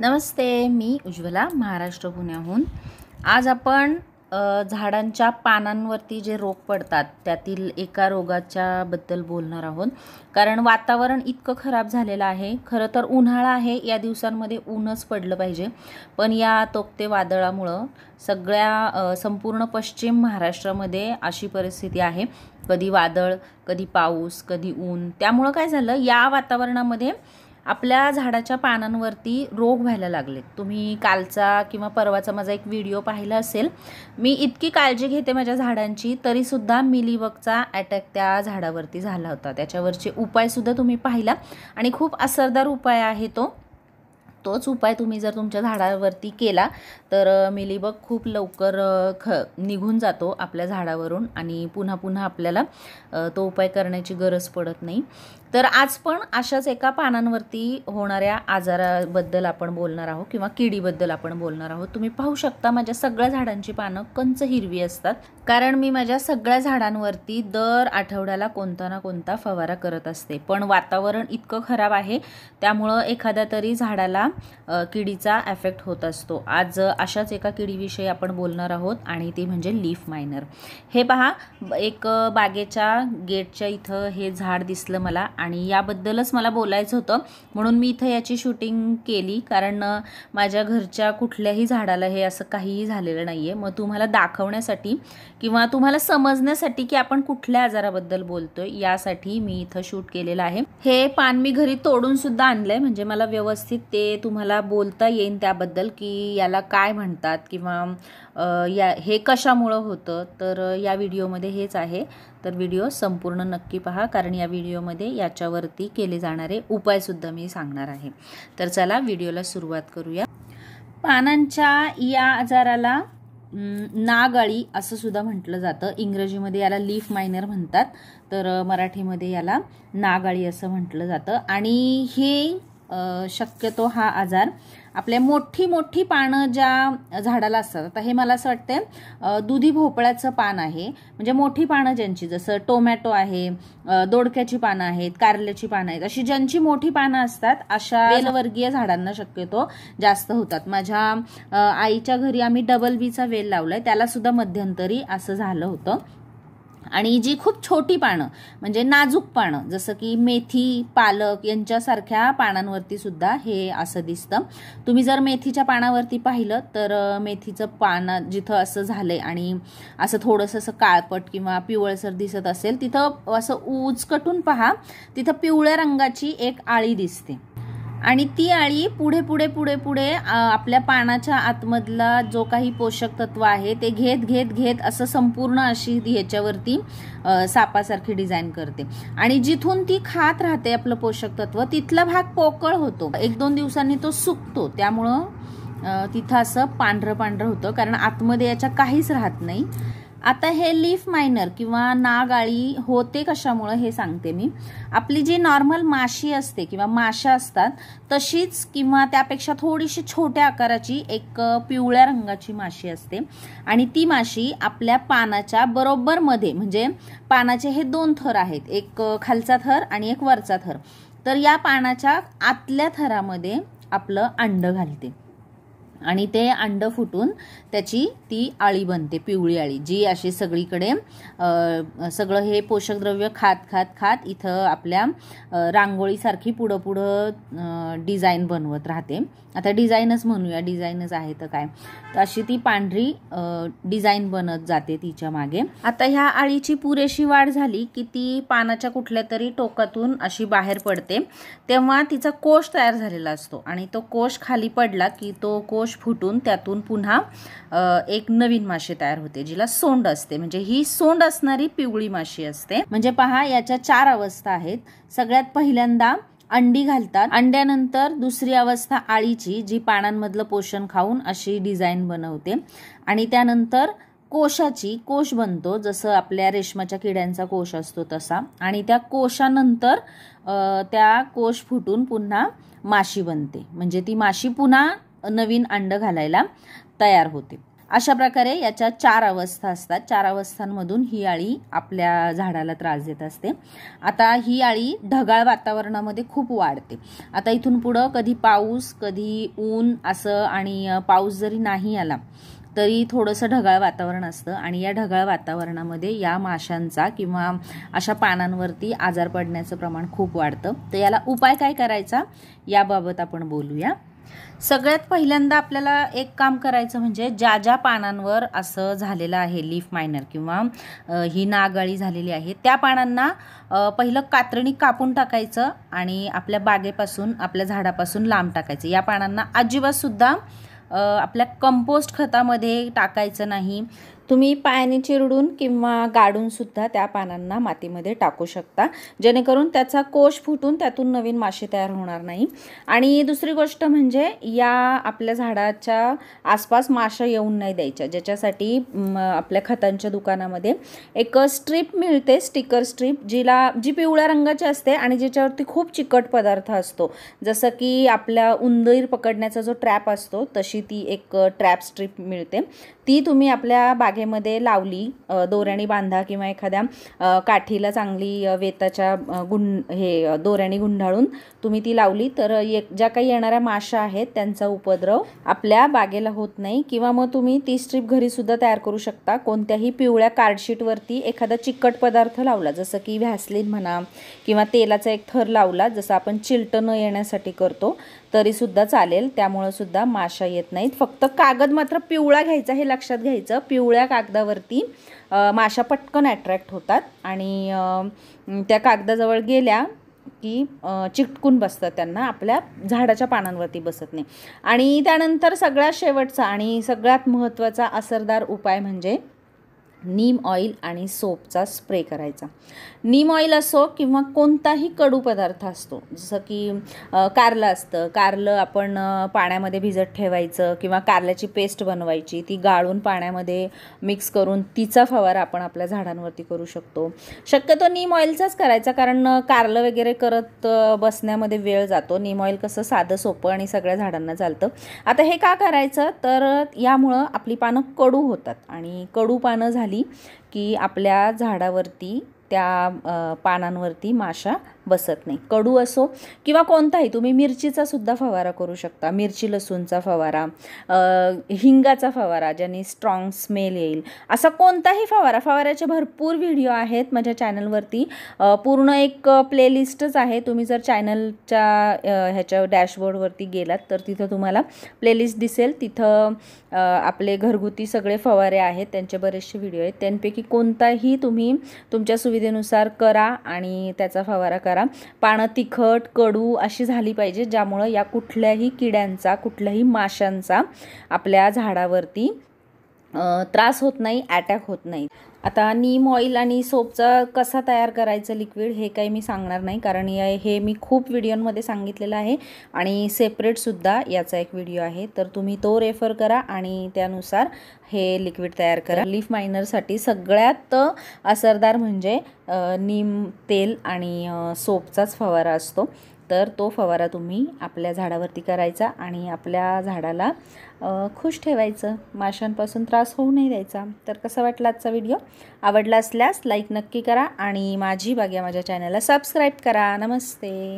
नमस्ते मी उज्ज्वला महाराष्ट्र पुण्याहून आज आपण झाडांच्या पानांवरती जे रोग पडतात त्यातील एका रोगाच्याबद्दल बोलणार आहोत कारण वातावरण इतकं खराब झालेलं आहे खरं तर उन्हाळा आहे या दिवसांमध्ये ऊनच पडलं पाहिजे पण या तोक्ते वादळामुळं सगळ्या संपूर्ण पश्चिम महाराष्ट्रामध्ये अशी परिस्थिती आहे कधी वादळ कधी पाऊस कधी ऊन त्यामुळं काय झालं या वातावरणामध्ये आपल्या झाडाच्या पानांवरती रोग व्हायला लागलेत तुम्ही कालचा किंवा परवाचा माझा एक व्हिडिओ पाहिला असेल मी इतकी काळजी घेते माझ्या झाडांची तरीसुद्धा मिलीवकचा अटॅक त्या झाडावरती झाला होता त्याच्यावरचे उपायसुद्धा तुम्ही पाहिला आणि खूप असरदार उपाय आहे तो तोच उपाय तुम्ही जर तुमच्या झाडावरती केला तर मिलीबग खूप लवकर ख निघून जातो आपल्या झाडावरून आणि पुन्हा पुन्हा आपल्याला तो उपाय करण्याची गरज पडत नाही तर आज पण अशाच एका पानांवरती होणाऱ्या आजाराबद्दल आपण बोलणार आहोत किंवा किडीबद्दल आपण बोलणार आहोत तुम्ही पाहू शकता माझ्या सगळ्या झाडांची पानं कंच हिरवी असतात कारण मी माझ्या सगळ्या झाडांवरती दर आठवड्याला कोणता ना कोणता फवारा करत असते पण वातावरण इतकं खराब आहे त्यामुळं एखाद्या तरी झाडाला किडीचा एफेक्ट होत असतो आज अशाच एका किडीविषयी आपण बोलणार आहोत आणि ती म्हणजे लीफ मायनर हे पहा एक बागेच्या गेटच्या इथं हे झाड दिसलं मला आणि याबद्दलच मला बोलायचं होतं म्हणून मी इथं याची शूटिंग केली कारण माझ्या घरच्या कुठल्याही झाडाला हे असं काहीही झालेलं नाही आहे मग तुम्हाला दाखवण्यासाठी किंवा तुम्हाला समजण्यासाठी की आपण कुठल्या आजाराबद्दल बोलतोय यासाठी मी इथं शूट केलेलं आहे हे पान मी घरी तोडूनसुद्धा सुद्धा आहे म्हणजे मला व्यवस्थित ते तुम्हाला बोलता येईन त्याबद्दल की याला काय म्हणतात किंवा या हे कशामुळं होतं तर या व्हिडिओमध्ये हेच आहे तर व्हिडिओ संपूर्ण नक्की पहा कारण या व्हिडिओमध्ये याच्यावरती केले जाणारे उपायसुद्धा मी सांगणार आहे तर चला व्हिडिओला सुरुवात करूया पानांच्या या आजाराला नागाळी असं सुद्धा म्हटलं जातं इंग्रजीमध्ये याला लीफ मायनर म्हणतात तर मराठीमध्ये याला नागाळी असं म्हटलं जातं आणि हे शक्यतो हा आजार आपल्या मोठी मोठी पानं ज्या झाडाला असतात आता हे मला असं वाटतं दुधी भोपळ्याचं पान आहे म्हणजे मोठी पानं ज्यांची जसं टोमॅटो आहे दोडक्याची पानं आहेत कारल्याची पानं आहेत अशी ज्यांची मोठी पानं असतात अशा वेलवर्गीय झाडांना शक्यतो जास्त होतात माझ्या आईच्या घरी आम्ही डबल बीचा वेल लावलाय त्याला सुद्धा मध्यंतरी असं झालं होतं आणि जी खूप छोटी पानं म्हणजे नाजूक पानं जसं की मेथी पालक यांच्यासारख्या पानांवरती सुद्धा हे असं दिसतं तुम्ही जर मेथीच्या पानावरती पाहिलं तर मेथीचं पानं जिथं असं झालंय आणि असं थोडंसं असं काळपट किंवा पिवळसर दिसत असेल तिथं असं उचकटून पहा तिथं पिवळ्या रंगाची एक आळी दिसते आणि ती आळी पुढे पुढे पुढे पुढे आपल्या पानाच्या आतमधला जो काही पोषक तत्व आहे ते घेत घेत घेत असं संपूर्ण अशी ह्याच्यावरती सापासारखी डिझाईन करते आणि जिथून ती खात राहते आपलं पोषक तत्व तिथला भाग पोकळ होतो एक दोन दिवसांनी तो सुकतो त्यामुळं तिथं असं पांढरं पांढरं होतं कारण आतमध्ये याच्या काहीच राहत नाही आता हे लीफ मायनर किंवा नागाळी होते कशामुळं हे सांगते मी आपली जी नॉर्मल माशी असते किंवा माशा असतात तशीच किंवा त्यापेक्षा थोडीशी छोट्या आकाराची एक पिवळ्या रंगाची माशी असते आणि ती माशी आपल्या पानाच्या बरोबरमध्ये म्हणजे पानाचे हे दोन थर आहेत एक खालचा थर आणि एक वरचा थर तर या पानाच्या आतल्या थरामध्ये आपलं अंड घालते आणि ते अंड फुटून त्याची ती आळी बनते पिवळी आळी जी अशी सगळीकडे सगळं हे पोषकद्रव्य खात खात खात इथं आपल्या रांगोळीसारखी पुढं पुढं डिझाईन बनवत राहते आता डिझाईनच म्हणूया डिझाईनच आहे तर काय तर अशी ती पांढरी डिझाईन बनत जाते तिच्या मागे आता ह्या आळीची पुरेशी वाढ झाली की ती पानाच्या कुठल्या तरी टोकातून अशी बाहेर पडते तेव्हा तिचा कोश तयार झालेला असतो आणि तो कोश खाली पडला की तो कोश कोश फुटून त्यातून पुन्हा एक नवीन माशी तयार होते जिला सोंड असते म्हणजे ही सोंड असणारी पिवळी माशी असते म्हणजे पहा याच्या चार अवस्था आहेत सगळ्यात पहिल्यांदा अंडी घालतात अंड्यानंतर दुसरी अवस्था आळीची जी पानांमधलं पोषण खाऊन अशी डिझाईन बनवते आणि त्यानंतर कोशाची कोश बनतो जसं आपल्या रेशमाच्या किड्यांचा कोश असतो तसा आणि त्या कोशानंतर त्या कोश फुटून पुन्हा माशी बनते म्हणजे ती माशी पुन्हा नवीन अंड घालायला तयार होते अशा प्रकारे याच्या चार अवस्था असतात चार अवस्थांमधून ही आळी आपल्या झाडाला त्रास देत असते आता ही आळी ढगाळ वातावरणामध्ये खूप वाढते आता इथून पुढं कधी पाऊस कधी ऊन असं आणि पाऊस जरी नाही आला तरी थोडंसं ढगाळ वातावरण असतं आणि या ढगाळ वातावरणामध्ये या माशांचा किंवा अशा पानांवरती आजार पडण्याचं प्रमाण खूप वाढतं तर याला उपाय काय करायचा याबाबत आपण बोलूया सगळ्यात पहिल्यांदा आपल्याला एक काम करायचं म्हणजे ज्या ज्या पानांवर असं झालेलं आहे लीफ मायनर किंवा ही नागाळी झालेली आहे त्या पानांना पहिलं कात्रणी कापून टाकायचं आणि आपल्या बागेपासून आपल्या झाडापासून लांब टाकायचं या पानांना अजिबातसुद्धा आपल्या कंपोस्ट खतामध्ये टाकायचं नाही तुम्ही पायाने चिरडून किंवा गाडूनसुद्धा त्या पानांना मातीमध्ये टाकू शकता जेणेकरून त्याचा कोश फुटून त्यातून नवीन मासे तयार होणार नाही आणि दुसरी गोष्ट म्हणजे या आपल्या झाडाच्या आसपास माशा येऊन नाही द्यायच्या ज्याच्यासाठी आपल्या खतांच्या दुकानामध्ये एक स्ट्रीप मिळते स्टिकर स्ट्रीप जिला जी पिवळ्या रंगाची असते आणि ज्याच्यावरती खूप चिकट पदार्थ असतो जसं की आपल्या उंदीर पकडण्याचा जो ट्रॅप असतो तशी ती एक ट्रॅप स्ट्रीप मिळते ती तुम्ही आपल्या बागेमध्ये लावली दोऱ्याणी बांधा किंवा एखाद्या काठीला चांगली वेताच्या गुं हे दोऱ्याने गुंढाळून तुम्ही ती लावली तर एक ज्या काही येणाऱ्या माशा आहेत त्यांचा उपद्रव आपल्या बागेला होत नाही किंवा मग तुम्ही ती स्ट्रीप घरीसुद्धा तयार करू शकता कोणत्याही पिवळ्या कार्डशीटवरती एखादा चिकट पदार्थ लावला जसं की व्हॅसलीन म्हणा किंवा तेलाचा एक थर लावला जसं आपण चिलटं न येण्यासाठी करतो तरीसुद्धा चालेल त्यामुळं सुद्धा माशा येत नाहीत फक्त कागद मात्र पिवळा घ्यायचा हे लक्षात घ्यायचं पिवळ्या कागदावरती माशा पटकन अट्रॅक्ट होतात आणि त्या कागदाजवळ गेल्या की चिकटून बसतात त्यांना आपल्या झाडाच्या पानांवरती बसत नाही आणि त्यानंतर सगळ्यात शेवटचा आणि सगळ्यात महत्त्वाचा असरदार उपाय म्हणजे नीम ऑइल आणि सोपचा स्प्रे करायचा नीम ऑइल असो किंवा कोणताही कडू पदार्थ असतो जसं की कारलं असतं कारलं आपण पाण्यामध्ये भिजत ठेवायचं किंवा कारल्याची पेस्ट बनवायची ती गाळून पाण्यामध्ये मिक्स करून तिचा फवार आपण आपल्या झाडांवरती करू शकतो शक्यतो नीम ऑइलचाच करायचा कारण कारलं वगैरे करत बसण्यामध्ये वेळ जातो नीम ऑइल कसं साधं सोपं आणि सगळ्या झाडांना चालतं आता हे का करायचं तर यामुळं आपली पानं कडू होतात आणि कडू पानं झाली झाली की आपल्या झाडावरती त्या पानांवरती माशा बसत नाही कडू असो किंवा कोणताही तुम्ही मिरचीचा सुद्धा फवारा करू शकता मिरची लसूणचा फवारा हिंगाचा फवारा ज्याने स्ट्रॉंग स्मेल येईल असा कोणताही फवारा फवाऱ्याचे भरपूर व्हिडिओ आहेत माझ्या चॅनलवरती पूर्ण एक प्लेलिस्टच आहे तुम्ही जर चॅनलच्या ह्याच्या डॅशबोर्डवरती गेलात तर तिथं तुम्हाला प्लेलिस्ट दिसेल तिथं आपले घरगुती सगळे फवारे आहेत त्यांचे बरेचसे व्हिडिओ आहेत त्यांपैकी कोणताही तुम्ही तुमच्या सुविधेनुसार करा आणि त्याचा फवारा करा करा पानं तिखट कडू अशी झाली पाहिजे ज्यामुळं या कुठल्याही किड्यांचा कुठल्याही माशांचा आपल्या झाडावरती त्रास होत नाही अटॅक होत नाही आता नीम ऑइल आणि सोपचा कसा तयार करायचं लिक्विड हे काही मी सांगणार नाही कारण या हे मी खूप व्हिडिओमध्ये सांगितलेलं आहे आणि सेपरेटसुद्धा याचा एक व्हिडिओ आहे तर तुम्ही तो रेफर करा आणि त्यानुसार हे लिक्विड तयार करा लीफ मायनरसाठी सगळ्यात असरदार म्हणजे नीम तेल आणि सोपचाच फवारा असतो तर तो फवारा तुम्ही आपल्या झाडावरती करायचा आणि आपल्या झाडाला खुश ठेवायचं माशांपासून त्रास होऊ नाही द्यायचा तर कसा वाटला आजचा व्हिडिओ आवडला असल्यास लाईक नक्की करा आणि माझी बाग्या माझ्या चॅनलला सबस्क्राईब करा नमस्ते